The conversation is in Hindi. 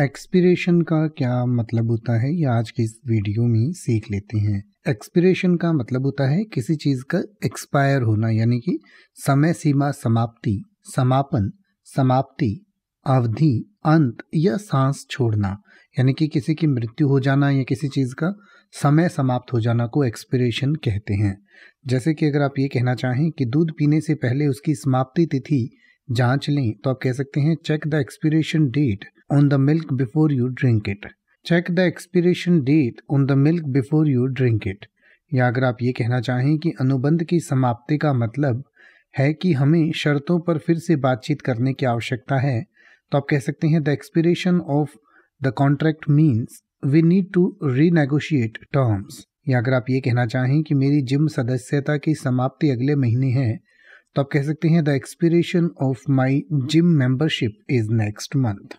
एक्सपिरेशन का क्या मतलब होता है ये आज के इस वीडियो में सीख लेते हैं एक्सपिरेशन का मतलब होता है किसी चीज़ का एक्सपायर होना यानी कि समय सीमा समाप्ति समापन समाप्ति अवधि अंत या सांस छोड़ना यानी कि किसी की मृत्यु हो जाना या किसी चीज़ का समय समाप्त हो जाना को एक्सपिरेशन कहते हैं जैसे कि अगर आप ये कहना चाहें कि दूध पीने से पहले उसकी समाप्ति तिथि जांच लें तो आप कह सकते हैं check the expiration date on the milk before you drink it. Check the expiration date on the milk before you drink it या अगर आप ये कहना चाहें कि अनुबंध की समाप्ति का मतलब है कि हमें शर्तों पर फिर से बातचीत करने की आवश्यकता है तो आप कह सकते हैं the expiration of the contract means we need to renegotiate terms या अगर आप ये कहना चाहें कि मेरी जिम सदस्यता की समाप्ति अगले महीने है तो आप कह सकते हैं the expiration of my gym membership is next month